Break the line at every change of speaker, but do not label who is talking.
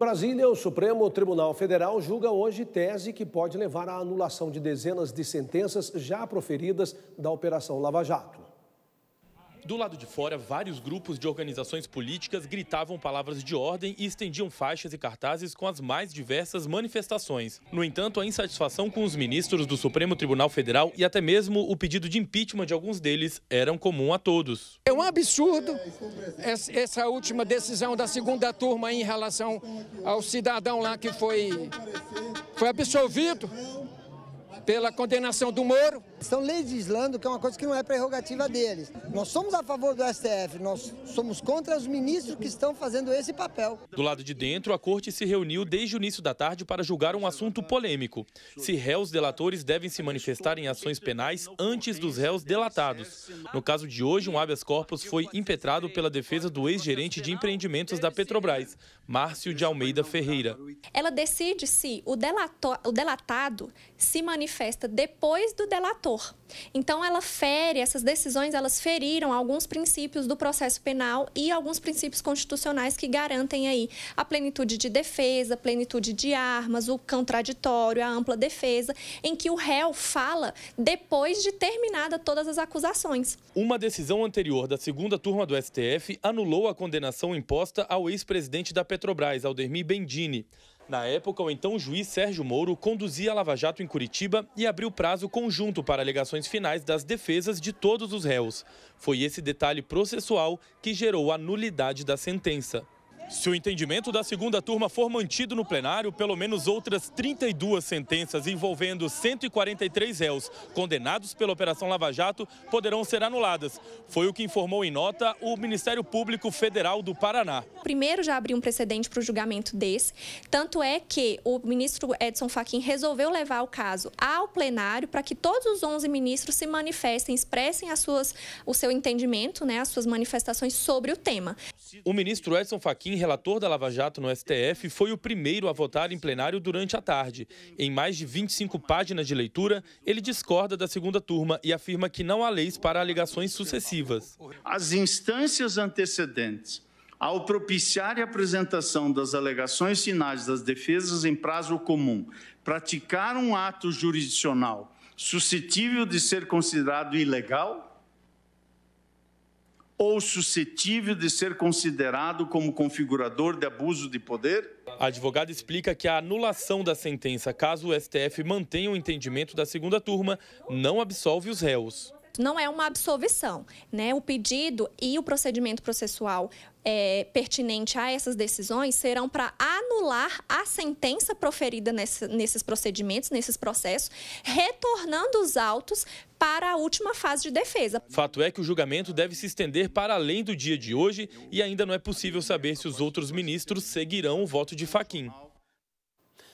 Brasília, o Supremo Tribunal Federal julga hoje tese que pode levar à anulação de dezenas de sentenças já proferidas da Operação Lava Jato. Do lado de fora, vários grupos de organizações políticas gritavam palavras de ordem e estendiam faixas e cartazes com as mais diversas manifestações. No entanto, a insatisfação com os ministros do Supremo Tribunal Federal e até mesmo o pedido de impeachment de alguns deles eram comum a todos.
É um absurdo essa última decisão da segunda turma em relação ao cidadão lá que foi, foi absolvido pela condenação do Moro. Estão legislando que é uma coisa que não é prerrogativa deles.
Nós somos a favor do STF, nós somos contra os ministros que estão fazendo esse papel. Do lado de dentro, a corte se reuniu desde o início da tarde para julgar um assunto polêmico. Se réus delatores devem se manifestar em ações penais antes dos réus delatados. No caso de hoje, um habeas corpus foi impetrado pela defesa do ex-gerente de empreendimentos da Petrobras, Márcio de Almeida Ferreira.
Ela decide se o, delator, o delatado se manifesta depois do delator então ela fere, essas decisões elas feriram alguns princípios do processo penal e alguns princípios constitucionais que garantem aí a plenitude de defesa, plenitude de armas, o contraditório, a ampla defesa, em que o réu fala depois de terminada todas as acusações.
Uma decisão anterior da segunda turma do STF anulou a condenação imposta ao ex-presidente da Petrobras, Aldemir Bendini. Na época, o então juiz Sérgio Moro conduzia a Lava Jato em Curitiba e abriu prazo conjunto para alegações finais das defesas de todos os réus. Foi esse detalhe processual que gerou a nulidade da sentença. Se o entendimento da segunda turma for mantido no plenário, pelo menos outras 32 sentenças envolvendo 143 réus condenados pela Operação Lava Jato poderão ser anuladas. Foi o que informou em nota o Ministério Público Federal do Paraná.
Primeiro já abriu um precedente para o julgamento desse, tanto é que o ministro Edson Fachin resolveu levar o caso ao plenário para que todos os 11 ministros se manifestem, expressem as suas, o seu entendimento, né, as suas manifestações sobre o tema.
O ministro Edson Fachin relator da Lava Jato no STF, foi o primeiro a votar em plenário durante a tarde. Em mais de 25 páginas de leitura, ele discorda da segunda turma e afirma que não há leis para alegações sucessivas. As instâncias antecedentes ao propiciar a apresentação das alegações finais das defesas em prazo comum, praticar um ato jurisdicional suscetível de ser considerado ilegal ou suscetível de ser considerado como configurador de abuso de poder? A advogada explica que a anulação da sentença, caso o STF mantenha o entendimento da segunda turma, não absolve os réus
não é uma absolvição, né? O pedido e o procedimento processual é, pertinente a essas decisões serão para anular a sentença proferida nesse, nesses procedimentos, nesses processos, retornando os autos para a última fase de defesa.
Fato é que o julgamento deve se estender para além do dia de hoje e ainda não é possível saber se os outros ministros seguirão o voto de Faquim.